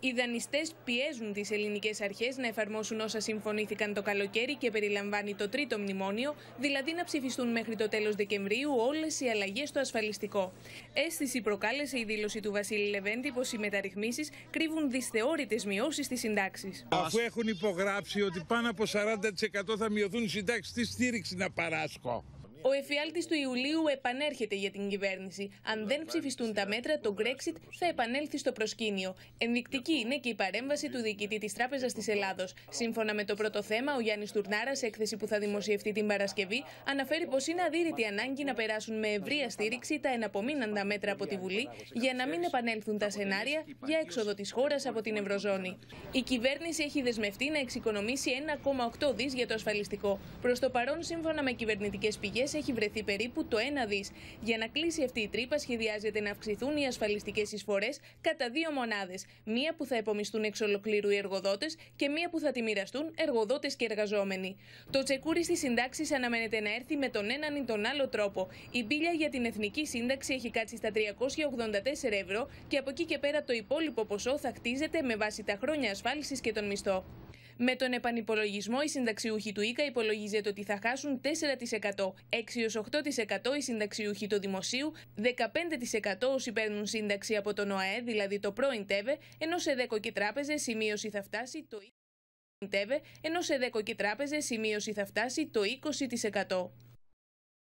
Οι δανειστές πιέζουν τις ελληνικές αρχές να εφαρμόσουν όσα συμφωνήθηκαν το καλοκαίρι και περιλαμβάνει το τρίτο μνημόνιο, δηλαδή να ψηφιστούν μέχρι το τέλος Δεκεμβρίου όλες οι αλλαγές στο ασφαλιστικό. Αίσθηση προκάλεσε η δήλωση του Βασίλη Λεβέντη πως οι μεταρρυθμίσεις κρύβουν δυσθεώρητες μειώσεις στις συντάξεις. Αφού έχουν υπογράψει ότι πάνω από 40% θα μειωθούν οι συντάξεις, τι στήριξη να παράσχω. Ο εφιάλτης του Ιουλίου επανέρχεται για την κυβέρνηση. Αν δεν ψηφιστούν τα μέτρα, το Brexit θα επανέλθει στο προσκήνιο. Ενδεικτική είναι και η παρέμβαση του διοικητή της Τράπεζας της Ελλάδος. Σύμφωνα με το πρώτο θέμα, ο Γιάννης Τουρνάρας, έκθεση που θα δημοσιευτεί την Παρασκευή, αναφέρει πως είναι αδύρυτη ανάγκη να περάσουν με ευρεία στήριξη τα εναπομείναντα μέτρα από τη Βουλή για να μην επανέλθουν τα σενάρια για έξοδο της χώρας από την Ευρωζώνη. Η κυβέρνηση έχει δεσμευτεί να εξοικονομήσει 1,8 δις για το ασφαλιστικό. Προς το παρόν, σύμφωνα με κυβερνητικές πηγές, έχει βρεθεί περίπου το ένα δις. Για να κλείσει αυτή η τρύπα, σχεδιάζεται να αυξηθούν οι ασφαλιστικές εισφορές κατά δύο μονάδες. Μία που θα επομιστούν εξ ολοκλήρου οι εργοδότες και μία που θα τη μοιραστούν εργοδότες και εργαζόμενοι. Το τσεκούρι στις συντάξεις αναμένεται να έρθει με τον έναν ή τον άλλο τρόπο. Η μπύλια για την εθνική σύνταξη έχει κάτσει στα 384 ευρώ και από εκεί και πέρα το υπόλοιπο ποσό θα χτίζεται με βάση τα χρόνια ασφάλισης και τον μισθό. Με τον επανυπολογισμό, οι συνταξιούχοι του ΙΚΑ υπολογίζεται ότι θα χάσουν 4%, 6-8% οι συνταξιούχοι του Δημοσίου, 15% όσοι παίρνουν σύνταξη από τον ΟΑΕ, δηλαδή το πρώην ΤΕΒΕ, ενώ σε δέκο και τράπεζε η θα φτάσει το ενώ σε δέκο και τράπεζε η θα φτάσει το 20%.